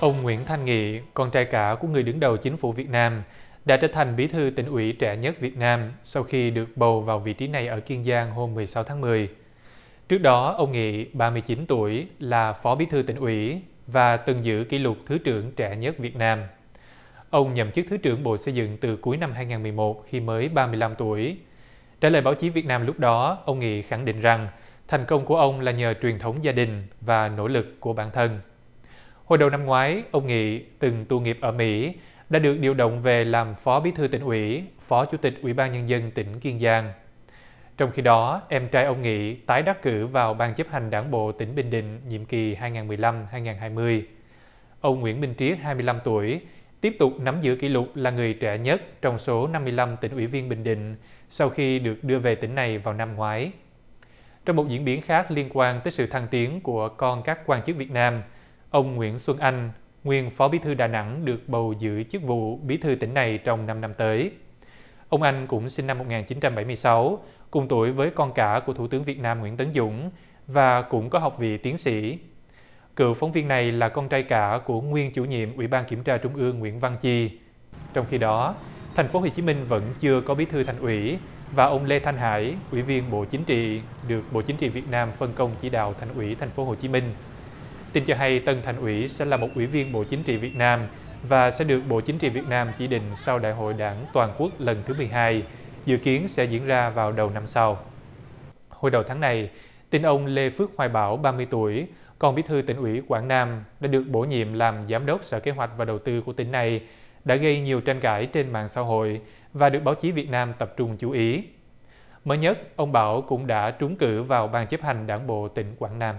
Ông Nguyễn Thanh Nghị, con trai cả của người đứng đầu chính phủ Việt Nam, đã trở thành bí thư tỉnh ủy trẻ nhất Việt Nam sau khi được bầu vào vị trí này ở Kiên Giang hôm 16 tháng 10. Trước đó, ông Nghị, 39 tuổi, là phó bí thư tỉnh ủy và từng giữ kỷ lục thứ trưởng trẻ nhất Việt Nam. Ông nhậm chức thứ trưởng Bộ Xây dựng từ cuối năm 2011 khi mới 35 tuổi. Trả lời báo chí Việt Nam lúc đó, ông Nghị khẳng định rằng thành công của ông là nhờ truyền thống gia đình và nỗ lực của bản thân. Hồi đầu năm ngoái, ông Nghị từng tu nghiệp ở Mỹ đã được điều động về làm phó bí thư tỉnh ủy, phó chủ tịch ủy ban nhân dân tỉnh Kiên Giang. Trong khi đó, em trai ông Nghị tái đắc cử vào ban chấp hành đảng bộ tỉnh Bình Định nhiệm kỳ 2015-2020. Ông Nguyễn Minh Triết, 25 tuổi, tiếp tục nắm giữ kỷ lục là người trẻ nhất trong số 55 tỉnh ủy viên Bình Định sau khi được đưa về tỉnh này vào năm ngoái. Trong một diễn biến khác liên quan tới sự thăng tiến của con các quan chức Việt Nam – ông nguyễn xuân anh nguyên phó bí thư đà nẵng được bầu giữ chức vụ bí thư tỉnh này trong năm năm tới ông anh cũng sinh năm 1976, cùng tuổi với con cả của thủ tướng việt nam nguyễn tấn dũng và cũng có học vị tiến sĩ cựu phóng viên này là con trai cả của nguyên chủ nhiệm ủy ban kiểm tra trung ương nguyễn văn chi trong khi đó thành phố hồ chí minh vẫn chưa có bí thư thành ủy và ông lê thanh hải ủy viên bộ chính trị được bộ chính trị việt nam phân công chỉ đạo thành ủy thành phố hồ chí minh Tin cho hay tân thành ủy sẽ là một ủy viên Bộ Chính trị Việt Nam và sẽ được Bộ Chính trị Việt Nam chỉ định sau Đại hội Đảng toàn quốc lần thứ 12, dự kiến sẽ diễn ra vào đầu năm sau. Hồi đầu tháng này, tin ông Lê Phước Hoài Bảo, 30 tuổi, còn bí thư tỉnh ủy Quảng Nam đã được bổ nhiệm làm giám đốc Sở Kế hoạch và Đầu tư của tỉnh này, đã gây nhiều tranh cãi trên mạng xã hội và được báo chí Việt Nam tập trung chú ý. Mới nhất, ông Bảo cũng đã trúng cử vào Ban chấp hành Đảng bộ tỉnh Quảng Nam.